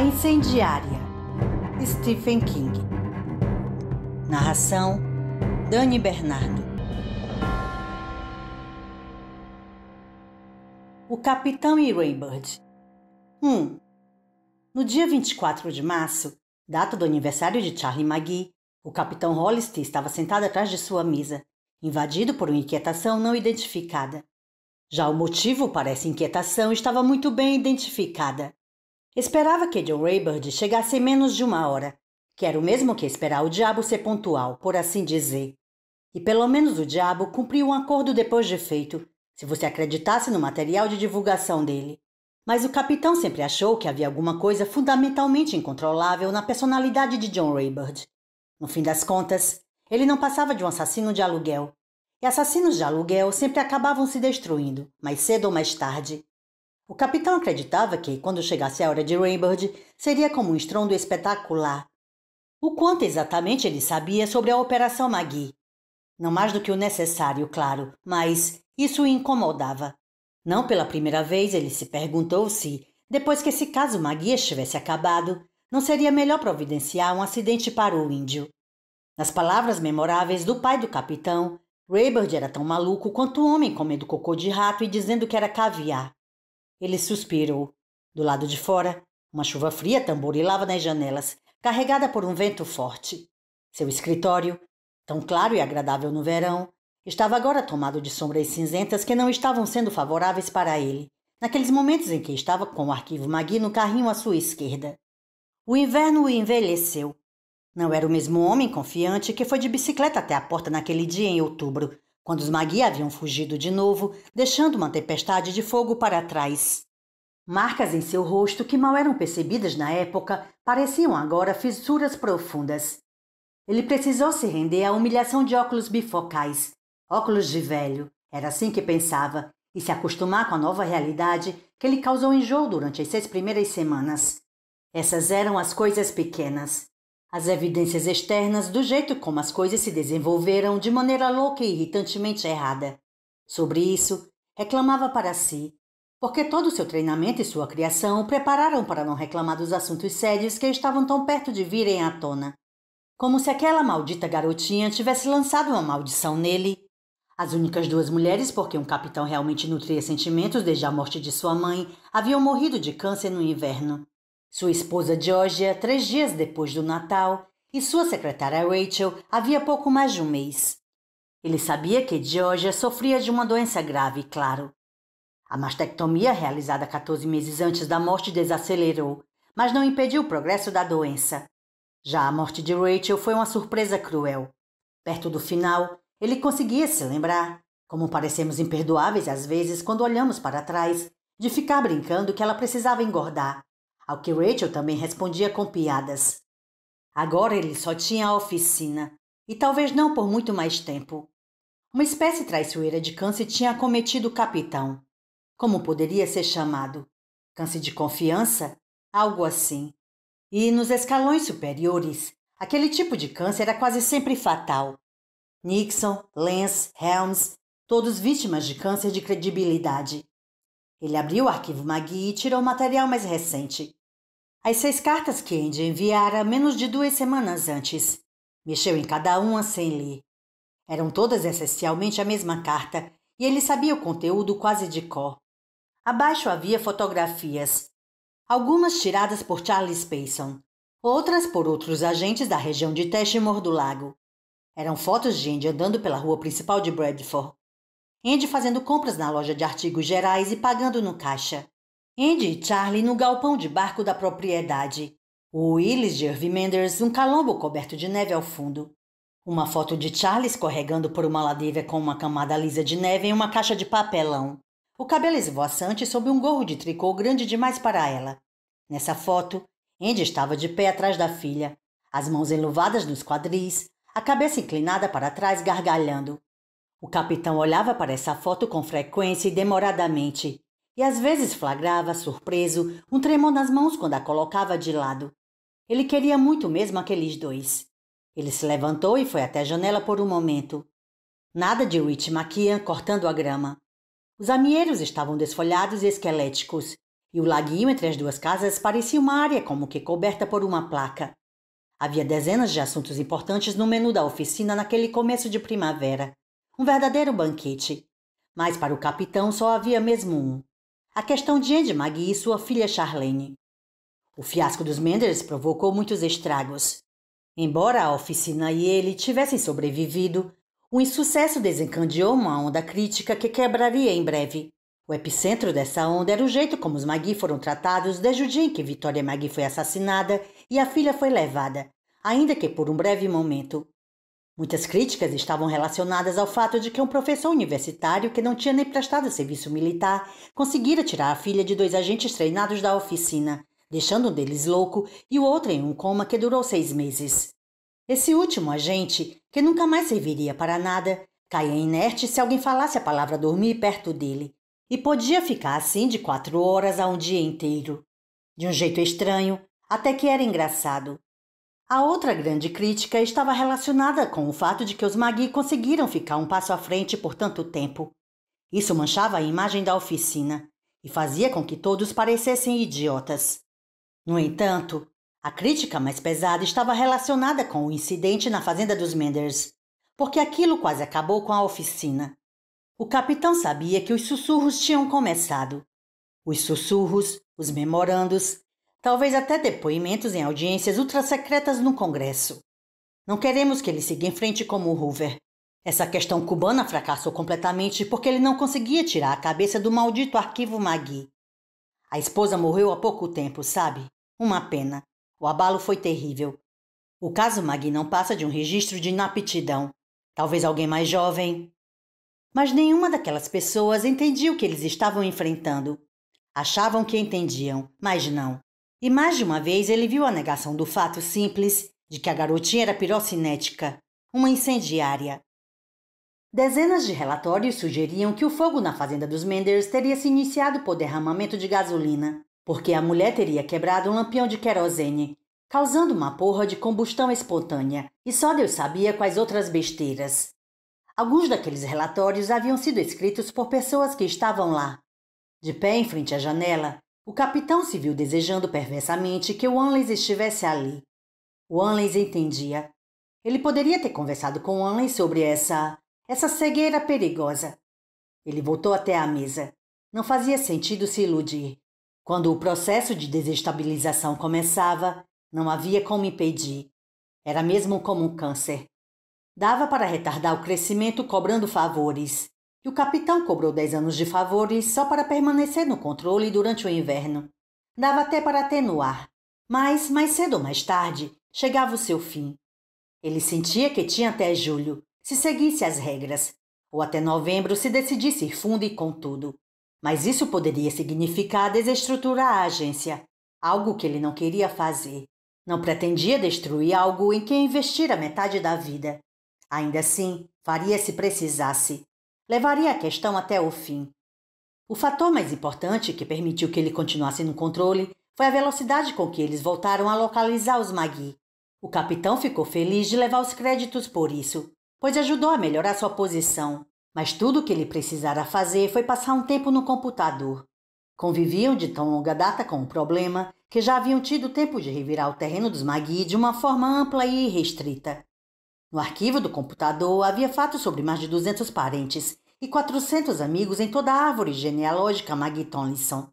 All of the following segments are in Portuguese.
A Incendiária, Stephen King. Narração: Dani Bernardo. O Capitão e Raybird. 1. No dia 24 de março, data do aniversário de Charlie McGee, o Capitão Hollister estava sentado atrás de sua mesa, invadido por uma inquietação não identificada. Já o motivo para essa inquietação estava muito bem identificada. Esperava que John Raybird chegasse em menos de uma hora, que era o mesmo que esperar o diabo ser pontual, por assim dizer. E pelo menos o diabo cumpriu um acordo depois de feito, se você acreditasse no material de divulgação dele. Mas o capitão sempre achou que havia alguma coisa fundamentalmente incontrolável na personalidade de John Raybird. No fim das contas, ele não passava de um assassino de aluguel. E assassinos de aluguel sempre acabavam se destruindo, mais cedo ou mais tarde. O capitão acreditava que, quando chegasse a hora de Rainbird, seria como um estrondo espetacular. O quanto exatamente ele sabia sobre a Operação Magui? Não mais do que o necessário, claro, mas isso o incomodava. Não pela primeira vez ele se perguntou se, depois que esse caso Magui estivesse acabado, não seria melhor providenciar um acidente para o índio. Nas palavras memoráveis do pai do capitão, Raybird era tão maluco quanto o homem comendo cocô de rato e dizendo que era caviar. Ele suspirou. Do lado de fora, uma chuva fria tamborilava nas janelas, carregada por um vento forte. Seu escritório, tão claro e agradável no verão, estava agora tomado de sombras cinzentas que não estavam sendo favoráveis para ele, naqueles momentos em que estava com o arquivo Magui no carrinho à sua esquerda. O inverno o envelheceu. Não era o mesmo homem confiante que foi de bicicleta até a porta naquele dia em outubro, quando os Magui haviam fugido de novo, deixando uma tempestade de fogo para trás. Marcas em seu rosto, que mal eram percebidas na época, pareciam agora fissuras profundas. Ele precisou se render à humilhação de óculos bifocais. Óculos de velho, era assim que pensava, e se acostumar com a nova realidade que lhe causou enjoo durante as seis primeiras semanas. Essas eram as coisas pequenas. As evidências externas do jeito como as coisas se desenvolveram de maneira louca e irritantemente errada. Sobre isso, reclamava para si, porque todo o seu treinamento e sua criação o prepararam para não reclamar dos assuntos sérios que estavam tão perto de virem à tona. Como se aquela maldita garotinha tivesse lançado uma maldição nele. As únicas duas mulheres porque um capitão realmente nutria sentimentos desde a morte de sua mãe haviam morrido de câncer no inverno. Sua esposa Georgia, três dias depois do Natal, e sua secretária Rachel havia pouco mais de um mês. Ele sabia que Georgia sofria de uma doença grave, claro. A mastectomia realizada 14 meses antes da morte desacelerou, mas não impediu o progresso da doença. Já a morte de Rachel foi uma surpresa cruel. Perto do final, ele conseguia se lembrar, como parecemos imperdoáveis às vezes quando olhamos para trás, de ficar brincando que ela precisava engordar, ao que Rachel também respondia com piadas. Agora ele só tinha a oficina, e talvez não por muito mais tempo. Uma espécie traiçoeira de câncer tinha cometido o capitão. Como poderia ser chamado? Câncer de confiança? Algo assim. E nos escalões superiores, aquele tipo de câncer era quase sempre fatal. Nixon, Lenz, Helms, todos vítimas de câncer de credibilidade. Ele abriu o arquivo Magui e tirou o material mais recente. As seis cartas que Andy enviara menos de duas semanas antes. Mexeu em cada uma sem ler. Eram todas essencialmente a mesma carta e ele sabia o conteúdo quase de cor. Abaixo havia fotografias, algumas tiradas por Charles Payson, outras por outros agentes da região de Teshmor do Lago. Eram fotos de Andy andando pela rua principal de Bradford. Andy fazendo compras na loja de artigos gerais e pagando no caixa. Andy e Charlie no galpão de barco da propriedade. O Willis de Irving Menders, um calombo coberto de neve ao fundo. Uma foto de Charlie escorregando por uma ladeira com uma camada lisa de neve em uma caixa de papelão. O cabelo esvoaçante sob um gorro de tricô grande demais para ela. Nessa foto, Andy estava de pé atrás da filha, as mãos enluvadas nos quadris, a cabeça inclinada para trás gargalhando. O capitão olhava para essa foto com frequência e demoradamente, e às vezes flagrava, surpreso, um tremor nas mãos quando a colocava de lado. Ele queria muito mesmo aqueles dois. Ele se levantou e foi até a janela por um momento. Nada de Witmaquian cortando a grama. Os amieiros estavam desfolhados e esqueléticos, e o laguinho entre as duas casas parecia uma área como que coberta por uma placa. Havia dezenas de assuntos importantes no menu da oficina naquele começo de primavera. Um verdadeiro banquete. Mas para o capitão só havia mesmo um a questão de Andy Magui e sua filha Charlene. O fiasco dos Menders provocou muitos estragos. Embora a oficina e ele tivessem sobrevivido, o insucesso desencadeou uma onda crítica que quebraria em breve. O epicentro dessa onda era o jeito como os Magui foram tratados desde o dia em que Vitória Magui foi assassinada e a filha foi levada, ainda que por um breve momento. Muitas críticas estavam relacionadas ao fato de que um professor universitário que não tinha nem prestado serviço militar conseguira tirar a filha de dois agentes treinados da oficina, deixando um deles louco e o outro em um coma que durou seis meses. Esse último agente, que nunca mais serviria para nada, caía inerte se alguém falasse a palavra dormir perto dele, e podia ficar assim de quatro horas a um dia inteiro. De um jeito estranho, até que era engraçado. A outra grande crítica estava relacionada com o fato de que os Magui conseguiram ficar um passo à frente por tanto tempo. Isso manchava a imagem da oficina e fazia com que todos parecessem idiotas. No entanto, a crítica mais pesada estava relacionada com o incidente na fazenda dos Menders, porque aquilo quase acabou com a oficina. O capitão sabia que os sussurros tinham começado. Os sussurros, os memorandos talvez até depoimentos em audiências ultrasecretas no Congresso. Não queremos que ele siga em frente como o Hoover. Essa questão cubana fracassou completamente porque ele não conseguia tirar a cabeça do maldito arquivo Magui. A esposa morreu há pouco tempo, sabe? Uma pena. O abalo foi terrível. O caso Magui não passa de um registro de inaptidão. Talvez alguém mais jovem. Mas nenhuma daquelas pessoas entendia o que eles estavam enfrentando. Achavam que entendiam, mas não. E mais de uma vez ele viu a negação do fato simples de que a garotinha era pirocinética, uma incendiária. Dezenas de relatórios sugeriam que o fogo na fazenda dos Menders teria se iniciado por derramamento de gasolina, porque a mulher teria quebrado um lampião de querosene, causando uma porra de combustão espontânea, e só Deus sabia quais outras besteiras. Alguns daqueles relatórios haviam sido escritos por pessoas que estavam lá, de pé em frente à janela, o capitão se viu desejando perversamente que Wanley estivesse ali. Wanley entendia. Ele poderia ter conversado com Wanley sobre essa... essa cegueira perigosa. Ele voltou até a mesa. Não fazia sentido se iludir. Quando o processo de desestabilização começava, não havia como impedir. Era mesmo como um câncer. Dava para retardar o crescimento cobrando favores. E o capitão cobrou 10 anos de favores só para permanecer no controle durante o inverno. Dava até para atenuar, mas mais cedo ou mais tarde chegava o seu fim. Ele sentia que tinha até julho, se seguisse as regras, ou até novembro se decidisse ir fundo e com tudo. Mas isso poderia significar desestruturar a agência, algo que ele não queria fazer. Não pretendia destruir algo em que investir a metade da vida. Ainda assim, faria se precisasse, levaria a questão até o fim. O fator mais importante que permitiu que ele continuasse no controle foi a velocidade com que eles voltaram a localizar os Magui. O capitão ficou feliz de levar os créditos por isso, pois ajudou a melhorar sua posição, mas tudo o que ele precisara fazer foi passar um tempo no computador. Conviviam de tão longa data com o problema que já haviam tido tempo de revirar o terreno dos Magui de uma forma ampla e restrita. No arquivo do computador havia fatos sobre mais de 200 parentes e 400 amigos em toda a árvore genealógica Maggie Tomlinson.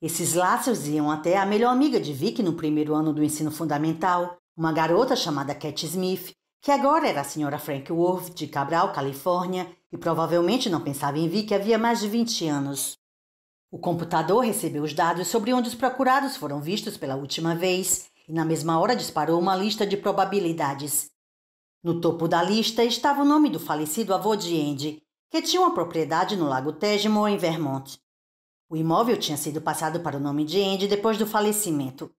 Esses laços iam até a melhor amiga de Vick no primeiro ano do ensino fundamental, uma garota chamada Cat Smith, que agora era a senhora Frank Worth de Cabral, Califórnia, e provavelmente não pensava em Vick havia mais de 20 anos. O computador recebeu os dados sobre onde os procurados foram vistos pela última vez e na mesma hora disparou uma lista de probabilidades. No topo da lista estava o nome do falecido avô de Andy, que tinha uma propriedade no Lago Tegemo em Vermont. O imóvel tinha sido passado para o nome de Andy depois do falecimento.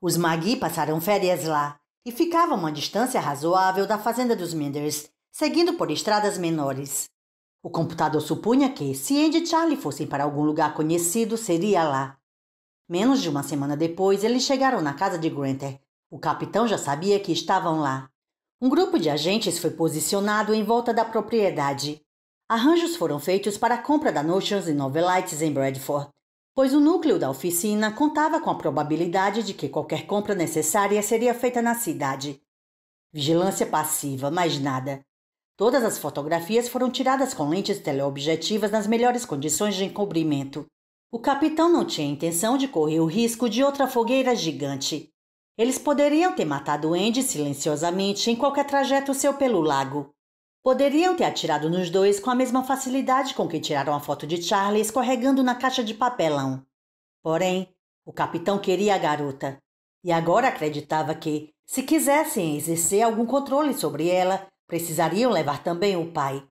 Os Magui passaram férias lá e ficavam a uma distância razoável da fazenda dos Minders, seguindo por estradas menores. O computador supunha que, se Andy e Charlie fossem para algum lugar conhecido, seria lá. Menos de uma semana depois, eles chegaram na casa de Granter. O capitão já sabia que estavam lá. Um grupo de agentes foi posicionado em volta da propriedade. Arranjos foram feitos para a compra da Notions e Novelites em Bradford, pois o núcleo da oficina contava com a probabilidade de que qualquer compra necessária seria feita na cidade. Vigilância passiva, mais nada. Todas as fotografias foram tiradas com lentes teleobjetivas nas melhores condições de encobrimento. O capitão não tinha intenção de correr o risco de outra fogueira gigante. Eles poderiam ter matado Andy silenciosamente em qualquer trajeto seu pelo lago. Poderiam ter atirado nos dois com a mesma facilidade com que tiraram a foto de Charlie escorregando na caixa de papelão. Porém, o capitão queria a garota. E agora acreditava que, se quisessem exercer algum controle sobre ela, precisariam levar também o pai.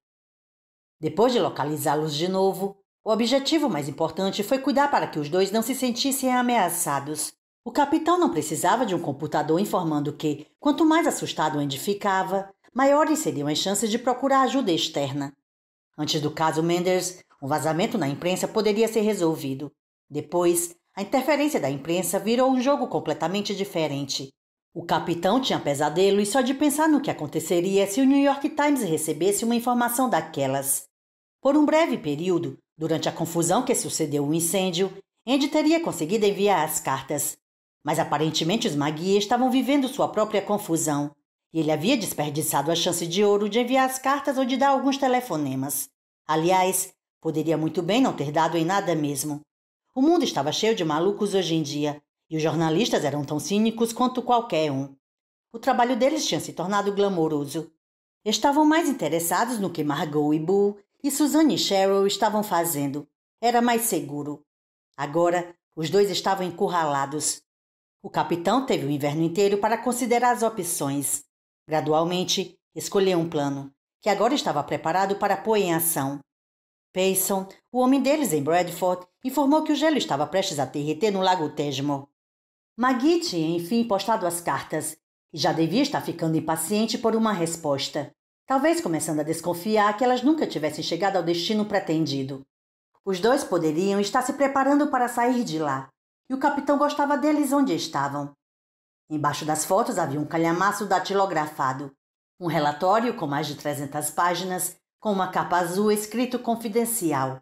Depois de localizá-los de novo, o objetivo mais importante foi cuidar para que os dois não se sentissem ameaçados. O capitão não precisava de um computador informando que, quanto mais assustado Andy ficava, maiores seriam as chances de procurar ajuda externa. Antes do caso Menders, um vazamento na imprensa poderia ser resolvido. Depois, a interferência da imprensa virou um jogo completamente diferente. O capitão tinha pesadelo e só de pensar no que aconteceria se o New York Times recebesse uma informação daquelas. Por um breve período, durante a confusão que sucedeu o incêndio, Andy teria conseguido enviar as cartas, mas aparentemente os Magui estavam vivendo sua própria confusão, e ele havia desperdiçado a chance de ouro de enviar as cartas ou de dar alguns telefonemas. Aliás, poderia muito bem não ter dado em nada mesmo. O mundo estava cheio de malucos hoje em dia, e os jornalistas eram tão cínicos quanto qualquer um. O trabalho deles tinha se tornado glamouroso. Estavam mais interessados no que Margot e Bull e Suzanne e Cheryl estavam fazendo. Era mais seguro. Agora, os dois estavam encurralados. O capitão teve o inverno inteiro para considerar as opções. Gradualmente, escolheu um plano, que agora estava preparado para pôr em ação. Payson, o homem deles em Bradford, informou que o gelo estava prestes a derreter no Lago Tesmo. Magui tinha, enfim, postado as cartas e já devia estar ficando impaciente por uma resposta, talvez começando a desconfiar que elas nunca tivessem chegado ao destino pretendido. Os dois poderiam estar se preparando para sair de lá, e o capitão gostava deles onde estavam. Embaixo das fotos havia um calhamaço datilografado, um relatório com mais de 300 páginas, com uma capa azul escrito confidencial.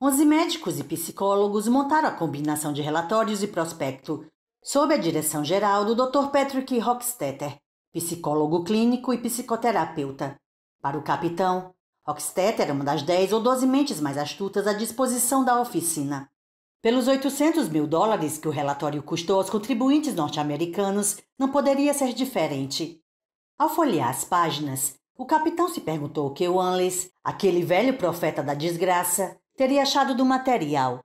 Onze médicos e psicólogos montaram a combinação de relatórios e prospecto, sob a direção geral do Dr. Patrick Rockstetter, psicólogo clínico e psicoterapeuta. Para o capitão, Rockstetter era uma das dez ou doze mentes mais astutas à disposição da oficina. Pelos 800 mil dólares que o relatório custou aos contribuintes norte-americanos, não poderia ser diferente. Ao folhear as páginas, o capitão se perguntou o que o Anles, aquele velho profeta da desgraça, teria achado do material.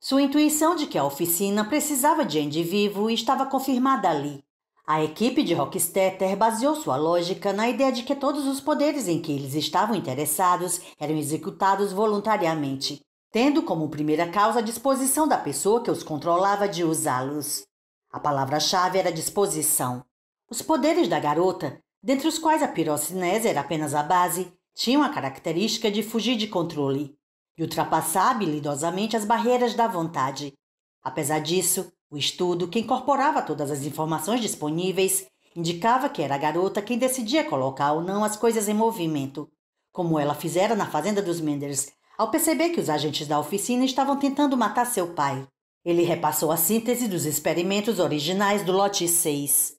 Sua intuição de que a oficina precisava de Andy vivo estava confirmada ali. A equipe de Rockstetter baseou sua lógica na ideia de que todos os poderes em que eles estavam interessados eram executados voluntariamente tendo como primeira causa a disposição da pessoa que os controlava de usá-los. A palavra-chave era disposição. Os poderes da garota, dentre os quais a pirocinese era apenas a base, tinham a característica de fugir de controle e ultrapassar habilidosamente as barreiras da vontade. Apesar disso, o estudo, que incorporava todas as informações disponíveis, indicava que era a garota quem decidia colocar ou não as coisas em movimento, como ela fizera na fazenda dos Menders ao perceber que os agentes da oficina estavam tentando matar seu pai. Ele repassou a síntese dos experimentos originais do lote 6.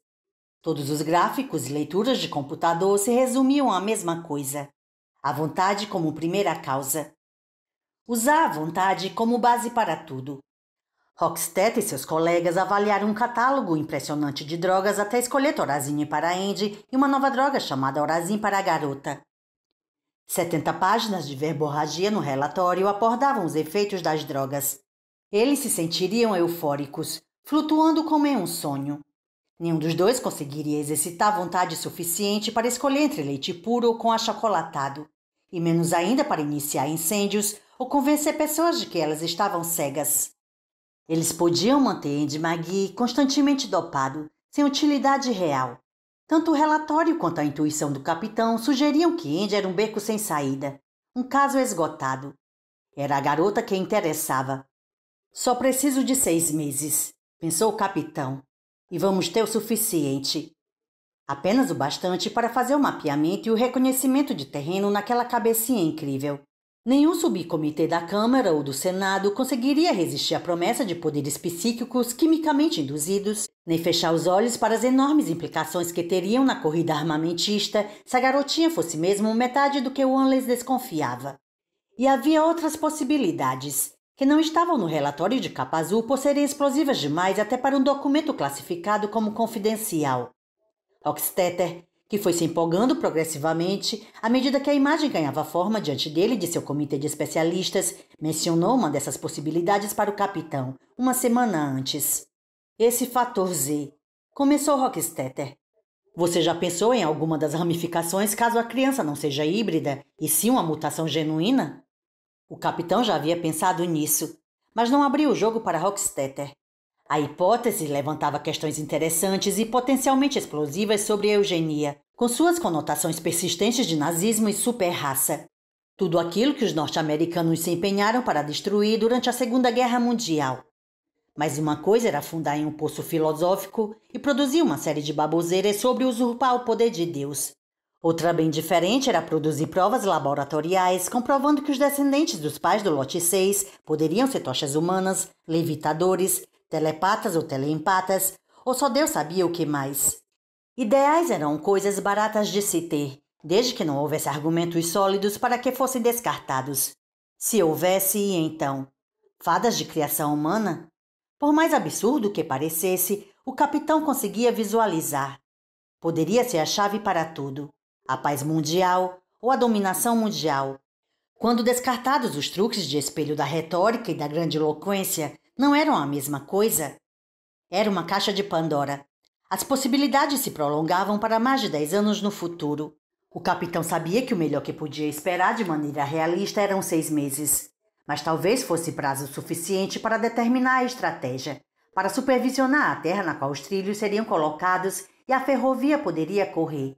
Todos os gráficos e leituras de computador se resumiam à mesma coisa: a vontade como primeira causa. Usar a vontade como base para tudo. Rockstedt e seus colegas avaliaram um catálogo impressionante de drogas até escolher Thorazine para Andy e uma nova droga chamada Orazin para a garota. 70 páginas de verborragia no relatório abordavam os efeitos das drogas. Eles se sentiriam eufóricos, flutuando como em um sonho. Nenhum dos dois conseguiria exercitar vontade suficiente para escolher entre leite puro ou com achocolatado, e menos ainda para iniciar incêndios ou convencer pessoas de que elas estavam cegas. Eles podiam manter Andy Magui constantemente dopado, sem utilidade real, tanto o relatório quanto a intuição do capitão sugeriam que Andy era um beco sem saída, um caso esgotado. Era a garota que interessava. Só preciso de seis meses, pensou o capitão, e vamos ter o suficiente. Apenas o bastante para fazer o mapeamento e o reconhecimento de terreno naquela cabecinha incrível. Nenhum subcomitê da Câmara ou do Senado conseguiria resistir à promessa de poderes psíquicos quimicamente induzidos, nem fechar os olhos para as enormes implicações que teriam na corrida armamentista se a garotinha fosse mesmo metade do que o Anles desconfiava. E havia outras possibilidades, que não estavam no relatório de capa azul por serem explosivas demais até para um documento classificado como confidencial. Oxteter que foi se empolgando progressivamente à medida que a imagem ganhava forma diante dele e de seu comitê de especialistas, mencionou uma dessas possibilidades para o capitão, uma semana antes. Esse fator Z. Começou Rockstetter. Você já pensou em alguma das ramificações caso a criança não seja híbrida e sim uma mutação genuína? O capitão já havia pensado nisso, mas não abriu o jogo para Rockstetter. A hipótese levantava questões interessantes e potencialmente explosivas sobre a eugenia, com suas conotações persistentes de nazismo e superraça. Tudo aquilo que os norte-americanos se empenharam para destruir durante a Segunda Guerra Mundial. Mas uma coisa era fundar em um poço filosófico e produzir uma série de baboseiras sobre usurpar o poder de Deus. Outra bem diferente era produzir provas laboratoriais comprovando que os descendentes dos pais do lote 6 poderiam ser tochas humanas, levitadores, telepatas ou teleempatas, ou só Deus sabia o que mais. Ideais eram coisas baratas de se ter, desde que não houvesse argumentos sólidos para que fossem descartados. Se houvesse, então, fadas de criação humana? Por mais absurdo que parecesse, o capitão conseguia visualizar. Poderia ser a chave para tudo: a paz mundial ou a dominação mundial. Quando descartados os truques de espelho da retórica e da grandiloquência, não eram a mesma coisa. Era uma caixa de Pandora. As possibilidades se prolongavam para mais de 10 anos no futuro. O capitão sabia que o melhor que podia esperar de maneira realista eram seis meses, mas talvez fosse prazo suficiente para determinar a estratégia, para supervisionar a terra na qual os trilhos seriam colocados e a ferrovia poderia correr.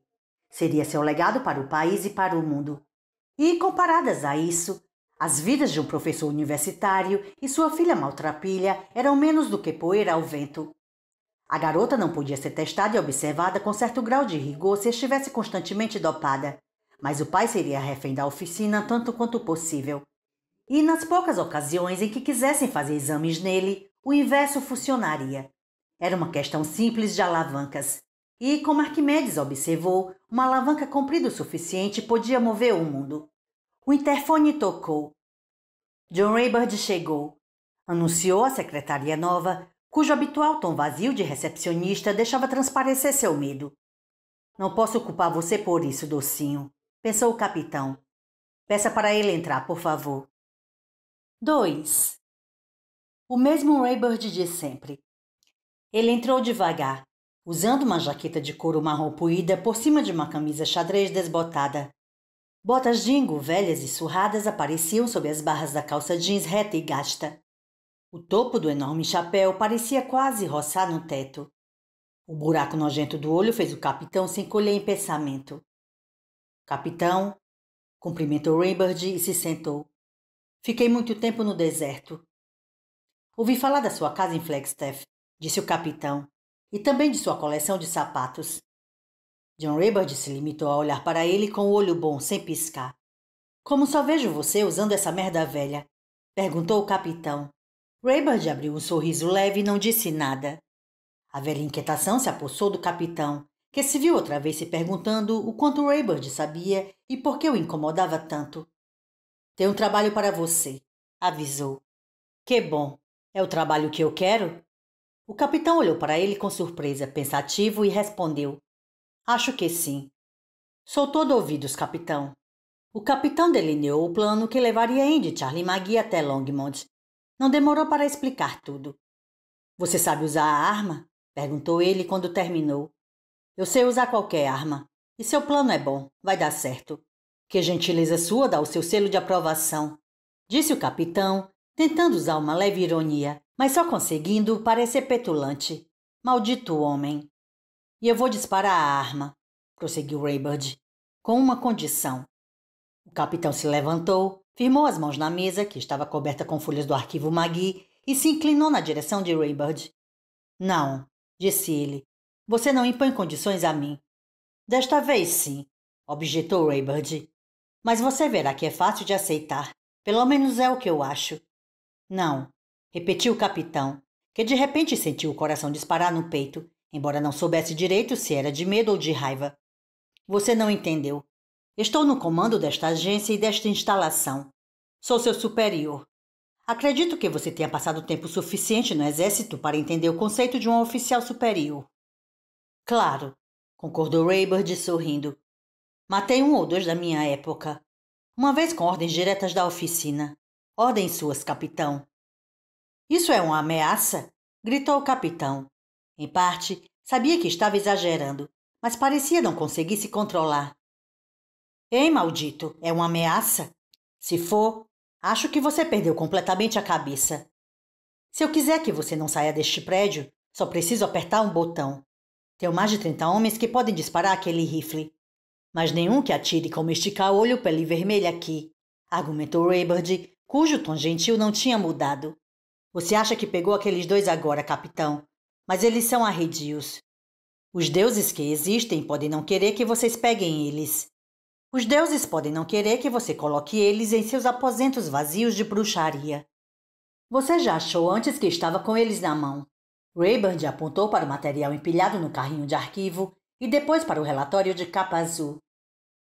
Seria seu legado para o país e para o mundo. E, comparadas a isso, as vidas de um professor universitário e sua filha maltrapilha eram menos do que poeira ao vento. A garota não podia ser testada e observada com certo grau de rigor se estivesse constantemente dopada, mas o pai seria refém da oficina tanto quanto possível. E nas poucas ocasiões em que quisessem fazer exames nele, o inverso funcionaria. Era uma questão simples de alavancas. E, como Arquimedes observou, uma alavanca comprida o suficiente podia mover o mundo. O interfone tocou. John Raybird chegou. Anunciou a secretária nova, cujo habitual tom vazio de recepcionista deixava transparecer seu medo. Não posso culpar você por isso, docinho, pensou o capitão. Peça para ele entrar, por favor. 2. O mesmo Raybird de sempre. Ele entrou devagar, usando uma jaqueta de couro marrom poída por cima de uma camisa xadrez desbotada. Botas jingo, velhas e surradas, apareciam sob as barras da calça jeans reta e gasta. O topo do enorme chapéu parecia quase roçar no teto. O buraco nojento do olho fez o capitão se encolher em pensamento. Capitão, cumprimentou Rainbird e se sentou. Fiquei muito tempo no deserto. Ouvi falar da sua casa em Flagstaff, disse o capitão, e também de sua coleção de sapatos. John Raybird se limitou a olhar para ele com o olho bom, sem piscar. Como só vejo você usando essa merda velha? Perguntou o capitão. Raybird abriu um sorriso leve e não disse nada. A velha inquietação se apossou do capitão, que se viu outra vez se perguntando o quanto Raybird sabia e por que o incomodava tanto. Tem um trabalho para você, avisou. Que bom. É o trabalho que eu quero? O capitão olhou para ele com surpresa, pensativo, e respondeu: Acho que sim. Sou todo ouvidos, capitão. O capitão delineou o plano que levaria Andy e Charlie Magui até Longmont. Não demorou para explicar tudo. Você sabe usar a arma? Perguntou ele quando terminou. Eu sei usar qualquer arma. E seu plano é bom. Vai dar certo. Que gentileza sua dá o seu selo de aprovação. Disse o capitão, tentando usar uma leve ironia, mas só conseguindo parecer petulante. Maldito homem! E eu vou disparar a arma, prosseguiu Raybird, com uma condição. O capitão se levantou, firmou as mãos na mesa, que estava coberta com folhas do arquivo Magui, e se inclinou na direção de Raybird. Não, disse ele. Você não impõe condições a mim. Desta vez, sim, objetou Raybird. Mas você verá que é fácil de aceitar. Pelo menos é o que eu acho. Não, repetiu o capitão, que de repente sentiu o coração disparar no peito embora não soubesse direito se era de medo ou de raiva. Você não entendeu. Estou no comando desta agência e desta instalação. Sou seu superior. Acredito que você tenha passado tempo suficiente no exército para entender o conceito de um oficial superior. Claro, concordou Raybird sorrindo. Matei um ou dois da minha época. Uma vez com ordens diretas da oficina. Ordem suas, capitão. Isso é uma ameaça? gritou o capitão. Em parte, sabia que estava exagerando, mas parecia não conseguir se controlar. Ei, maldito, é uma ameaça? Se for, acho que você perdeu completamente a cabeça. Se eu quiser que você não saia deste prédio, só preciso apertar um botão. Tenho mais de 30 homens que podem disparar aquele rifle. Mas nenhum que atire como esticar o olho pele vermelha aqui, argumentou Raybird, cujo tom gentil não tinha mudado. Você acha que pegou aqueles dois agora, capitão? mas eles são arredios. Os deuses que existem podem não querer que vocês peguem eles. Os deuses podem não querer que você coloque eles em seus aposentos vazios de bruxaria. Você já achou antes que estava com eles na mão. Rayburn apontou para o material empilhado no carrinho de arquivo e depois para o relatório de capa azul.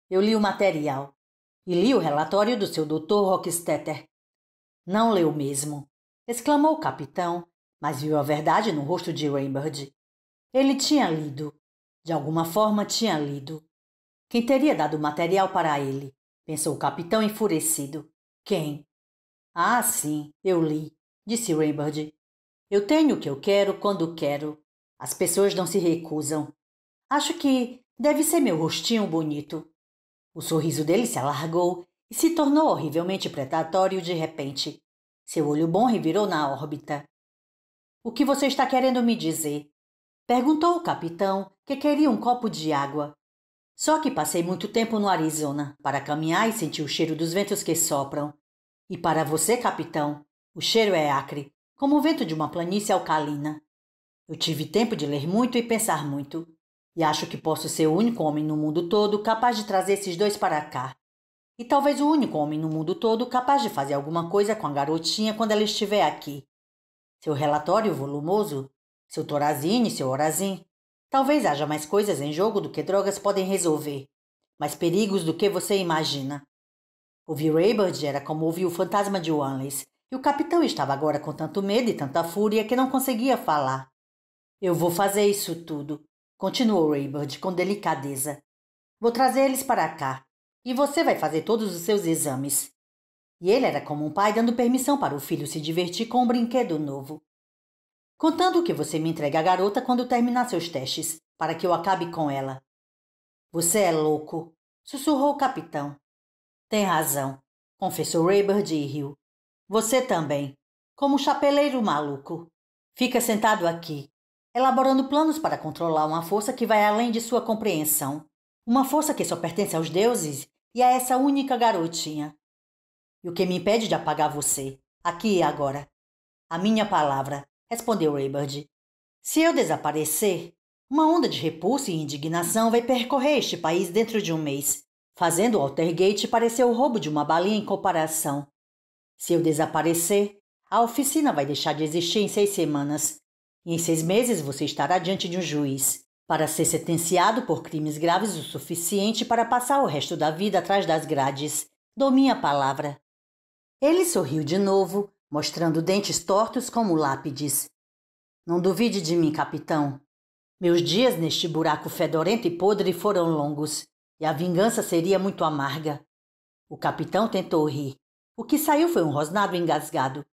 Eu li o material e li o relatório do seu doutor Rockstetter. Não leu mesmo, exclamou o capitão, mas viu a verdade no rosto de Rainbird. Ele tinha lido. De alguma forma tinha lido. Quem teria dado material para ele? Pensou o capitão enfurecido. Quem? Ah, sim, eu li, disse Rainbird. Eu tenho o que eu quero quando quero. As pessoas não se recusam. Acho que deve ser meu rostinho bonito. O sorriso dele se alargou e se tornou horrivelmente predatório de repente. Seu olho bom revirou na órbita. O que você está querendo me dizer? Perguntou o capitão, que queria um copo de água. Só que passei muito tempo no Arizona para caminhar e sentir o cheiro dos ventos que sopram. E para você, capitão, o cheiro é acre, como o vento de uma planície alcalina. Eu tive tempo de ler muito e pensar muito, e acho que posso ser o único homem no mundo todo capaz de trazer esses dois para cá. E talvez o único homem no mundo todo capaz de fazer alguma coisa com a garotinha quando ela estiver aqui seu relatório volumoso, seu Torazine, seu Orazin. Talvez haja mais coisas em jogo do que drogas podem resolver, mais perigos do que você imagina. Ouvir Raybird era como ouvir o fantasma de Wanless, e o capitão estava agora com tanto medo e tanta fúria que não conseguia falar. Eu vou fazer isso tudo, continuou Raybird com delicadeza. Vou trazer eles para cá, e você vai fazer todos os seus exames. E ele era como um pai dando permissão para o filho se divertir com um brinquedo novo. Contando que você me entregue a garota quando terminar seus testes, para que eu acabe com ela. Você é louco, sussurrou o capitão. Tem razão, confessou Raybird e riu. Você também, como um chapeleiro maluco. Fica sentado aqui, elaborando planos para controlar uma força que vai além de sua compreensão. Uma força que só pertence aos deuses e a essa única garotinha. E o que me impede de apagar você? Aqui e agora. A minha palavra, respondeu Raybird. Se eu desaparecer, uma onda de repulso e indignação vai percorrer este país dentro de um mês, fazendo Altergate parecer o roubo de uma balinha em comparação. Se eu desaparecer, a oficina vai deixar de existir em seis semanas. E em seis meses você estará diante de um juiz, para ser sentenciado por crimes graves o suficiente para passar o resto da vida atrás das grades. Dou minha palavra. Ele sorriu de novo, mostrando dentes tortos como lápides. Não duvide de mim, capitão. Meus dias neste buraco fedorento e podre foram longos, e a vingança seria muito amarga. O capitão tentou rir. O que saiu foi um rosnado engasgado.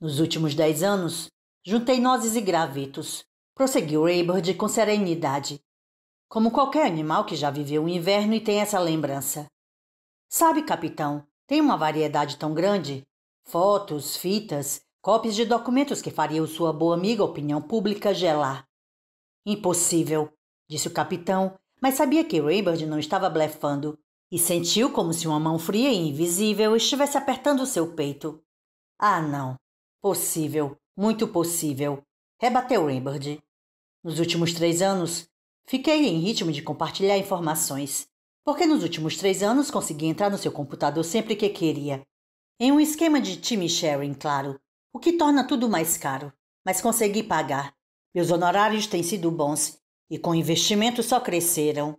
Nos últimos dez anos, juntei nozes e gravetos, prosseguiu Raybird com serenidade. Como qualquer animal que já viveu o um inverno e tem essa lembrança. Sabe, capitão, tem uma variedade tão grande: fotos, fitas, cópias de documentos que fariam sua boa amiga opinião pública gelar. Impossível, disse o capitão, mas sabia que Raybird não estava blefando e sentiu como se uma mão fria e invisível estivesse apertando seu peito. Ah, não. Possível, muito possível, rebateu Raybird. Nos últimos três anos, fiquei em ritmo de compartilhar informações porque nos últimos três anos consegui entrar no seu computador sempre que queria. Em um esquema de time sharing, claro, o que torna tudo mais caro, mas consegui pagar. Meus honorários têm sido bons e com investimento só cresceram.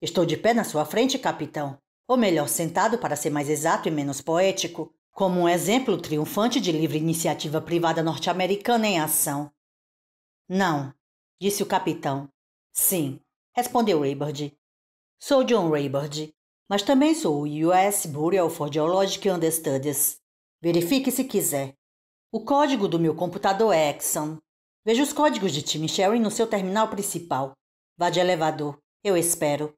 Estou de pé na sua frente, capitão, ou melhor, sentado para ser mais exato e menos poético, como um exemplo triunfante de livre iniciativa privada norte-americana em ação. Não, disse o capitão. Sim, respondeu Raybard, Sou John Raybird, mas também sou o U.S. Bureau for Geological Understudies. Verifique se quiser. O código do meu computador é Exxon. Veja os códigos de Tim Sherry no seu terminal principal. Vá de elevador. Eu espero.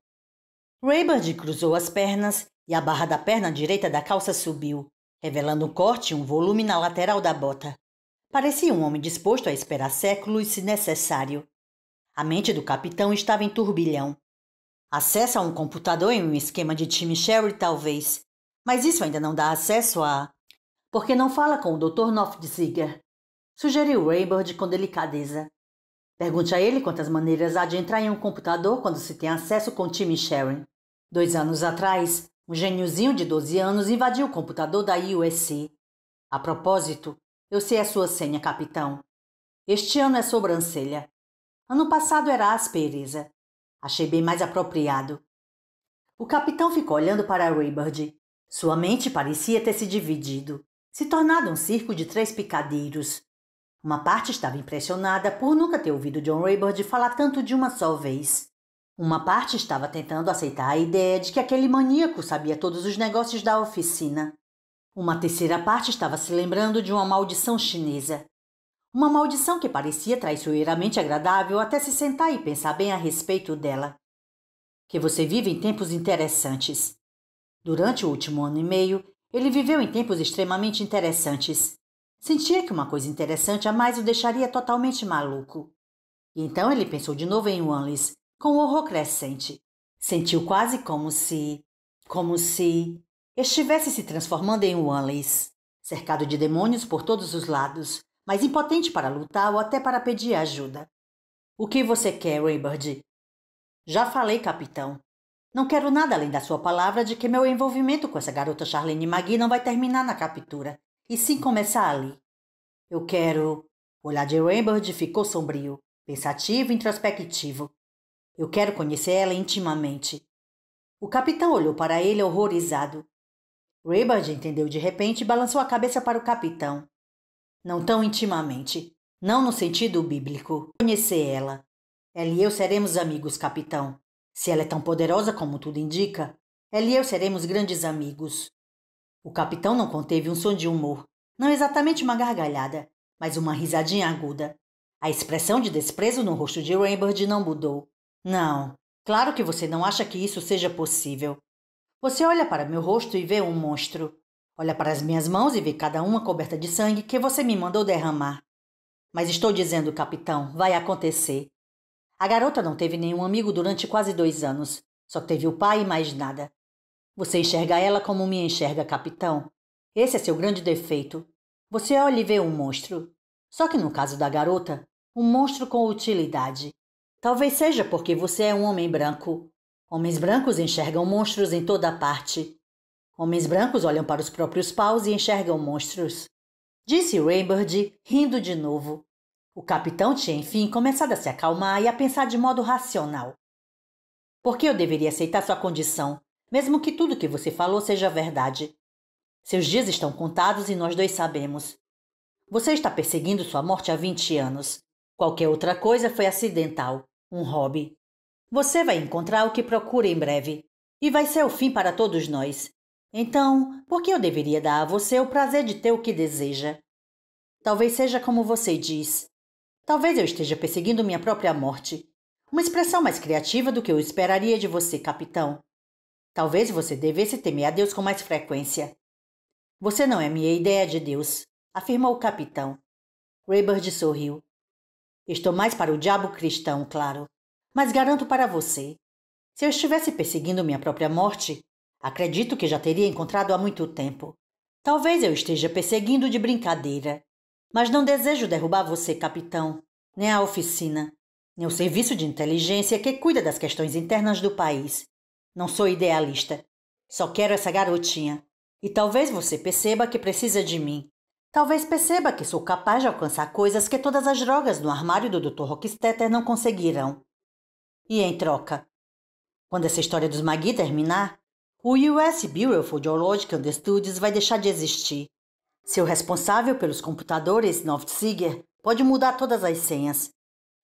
Raybird cruzou as pernas e a barra da perna direita da calça subiu, revelando um corte e um volume na lateral da bota. Parecia um homem disposto a esperar séculos se necessário. A mente do capitão estava em turbilhão. Acesso a um computador em um esquema de time Sherry, talvez, mas isso ainda não dá acesso a. Por que não fala com o Dr. Nofziger? Sugeriu Raybird com delicadeza. Pergunte a ele quantas maneiras há de entrar em um computador quando se tem acesso com o time Dois anos atrás, um gêniozinho de 12 anos invadiu o computador da USC. A propósito, eu sei a sua senha, capitão. Este ano é sobrancelha. Ano passado era aspereza. Achei bem mais apropriado. O capitão ficou olhando para Raybird. Sua mente parecia ter se dividido, se tornado um circo de três picadeiros. Uma parte estava impressionada por nunca ter ouvido John Raybird falar tanto de uma só vez. Uma parte estava tentando aceitar a ideia de que aquele maníaco sabia todos os negócios da oficina. Uma terceira parte estava se lembrando de uma maldição chinesa uma maldição que parecia traiçoeiramente agradável até se sentar e pensar bem a respeito dela. Que você vive em tempos interessantes. Durante o último ano e meio, ele viveu em tempos extremamente interessantes. Sentia que uma coisa interessante a mais o deixaria totalmente maluco. E então ele pensou de novo em Wanlis, com horror crescente. Sentiu quase como se. como se. estivesse se transformando em Wanlis, cercado de demônios por todos os lados, mas impotente para lutar ou até para pedir ajuda. O que você quer, Raybird? Já falei, capitão. Não quero nada além da sua palavra de que meu envolvimento com essa garota Charlene Magui não vai terminar na captura, e sim começar ali. Eu quero. O olhar de Raybird ficou sombrio, pensativo e introspectivo. Eu quero conhecer ela intimamente. O capitão olhou para ele horrorizado. Raybird entendeu de repente e balançou a cabeça para o capitão não tão intimamente, não no sentido bíblico. Conhecer ela. Ela e eu seremos amigos, capitão. Se ela é tão poderosa como tudo indica, ela e eu seremos grandes amigos. O capitão não conteve um som de humor, não exatamente uma gargalhada, mas uma risadinha aguda. A expressão de desprezo no rosto de Rainbird não mudou. Não, claro que você não acha que isso seja possível. Você olha para meu rosto e vê um monstro. Olha para as minhas mãos e vê cada uma coberta de sangue que você me mandou derramar. Mas estou dizendo, capitão, vai acontecer. A garota não teve nenhum amigo durante quase dois anos. Só teve o pai e mais nada. Você enxerga ela como me enxerga, capitão. Esse é seu grande defeito. Você olha e vê um monstro. Só que no caso da garota, um monstro com utilidade. Talvez seja porque você é um homem branco. Homens brancos enxergam monstros em toda parte. Homens brancos olham para os próprios paus e enxergam monstros. Disse Rainbird, rindo de novo. O capitão tinha, enfim, começado a se acalmar e a pensar de modo racional. Por que eu deveria aceitar sua condição, mesmo que tudo que você falou seja verdade? Seus dias estão contados e nós dois sabemos. Você está perseguindo sua morte há 20 anos. Qualquer outra coisa foi acidental, um hobby. Você vai encontrar o que procura em breve. E vai ser o fim para todos nós. Então, por que eu deveria dar a você o prazer de ter o que deseja? Talvez seja como você diz. Talvez eu esteja perseguindo minha própria morte. Uma expressão mais criativa do que eu esperaria de você, capitão. Talvez você devesse temer a Deus com mais frequência. Você não é minha ideia de Deus, afirmou o capitão. Raybird sorriu. Estou mais para o diabo cristão, claro. Mas garanto para você: se eu estivesse perseguindo minha própria morte, Acredito que já teria encontrado há muito tempo. Talvez eu esteja perseguindo de brincadeira. Mas não desejo derrubar você, capitão, nem a oficina, nem o serviço de inteligência que cuida das questões internas do país. Não sou idealista. Só quero essa garotinha. E talvez você perceba que precisa de mim. Talvez perceba que sou capaz de alcançar coisas que todas as drogas no armário do Dr. Rockstetter não conseguirão. E em troca? Quando essa história dos Magui terminar, o US Bureau for Geological Studies vai deixar de existir. Seu responsável pelos computadores, Nofziger, pode mudar todas as senhas.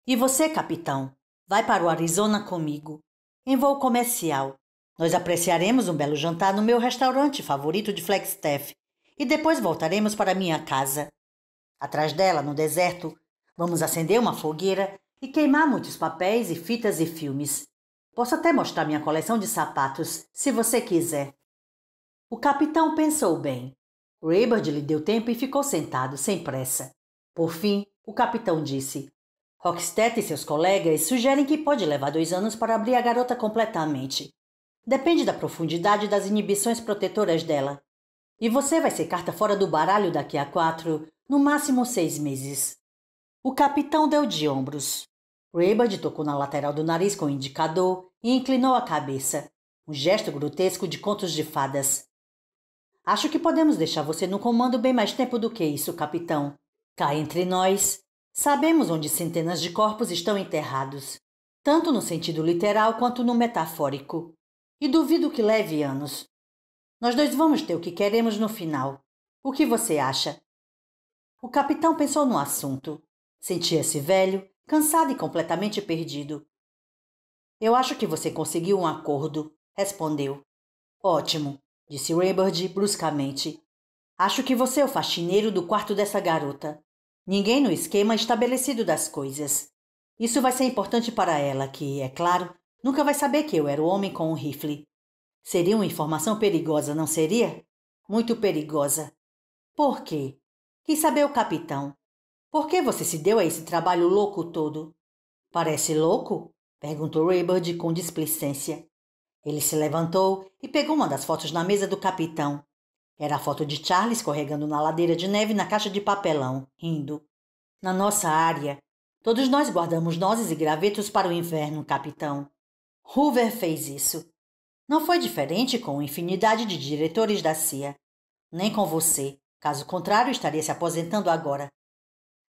E você, capitão, vai para o Arizona comigo, em voo comercial. Nós apreciaremos um belo jantar no meu restaurante favorito de Flagstaff e depois voltaremos para minha casa. Atrás dela, no deserto, vamos acender uma fogueira e queimar muitos papéis e fitas e filmes. Posso até mostrar minha coleção de sapatos, se você quiser. O capitão pensou bem. Raybard lhe deu tempo e ficou sentado, sem pressa. Por fim, o capitão disse: Rockstedt e seus colegas sugerem que pode levar dois anos para abrir a garota completamente. Depende da profundidade das inibições protetoras dela. E você vai ser carta fora do baralho daqui a quatro, no máximo seis meses. O capitão deu de ombros. Raybard tocou na lateral do nariz com o indicador e inclinou a cabeça, um gesto grotesco de contos de fadas. Acho que podemos deixar você no comando bem mais tempo do que isso, capitão. Cá entre nós, sabemos onde centenas de corpos estão enterrados, tanto no sentido literal quanto no metafórico. E duvido que leve anos. Nós dois vamos ter o que queremos no final. O que você acha? O capitão pensou no assunto. Sentia-se velho, cansado e completamente perdido. Eu acho que você conseguiu um acordo, respondeu. Ótimo, disse Rayburn bruscamente. Acho que você é o faxineiro do quarto dessa garota. Ninguém no esquema estabelecido das coisas. Isso vai ser importante para ela, que, é claro, nunca vai saber que eu era o homem com o um rifle. Seria uma informação perigosa, não seria? Muito perigosa. Por quê? Quis saber o capitão. Por que você se deu a esse trabalho louco todo? Parece louco? Perguntou Raybird com displicência. Ele se levantou e pegou uma das fotos na mesa do capitão. Era a foto de Charlie escorregando na ladeira de neve na caixa de papelão, rindo. Na nossa área, todos nós guardamos nozes e gravetos para o inverno, capitão. Hoover fez isso. Não foi diferente com infinidade de diretores da CIA. Nem com você. Caso contrário, estaria se aposentando agora.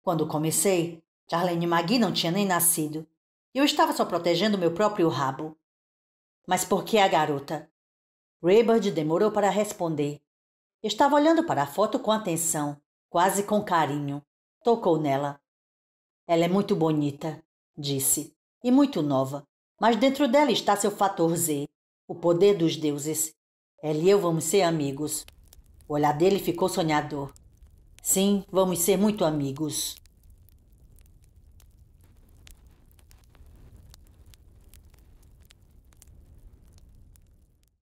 Quando comecei, Charlene Magui não tinha nem nascido. Eu estava só protegendo meu próprio rabo. Mas por que a garota? Raybird demorou para responder. Estava olhando para a foto com atenção, quase com carinho. Tocou nela. Ela é muito bonita, disse, e muito nova, mas dentro dela está seu fator Z, o poder dos deuses. Ela e eu vamos ser amigos. O olhar dele ficou sonhador. Sim, vamos ser muito amigos.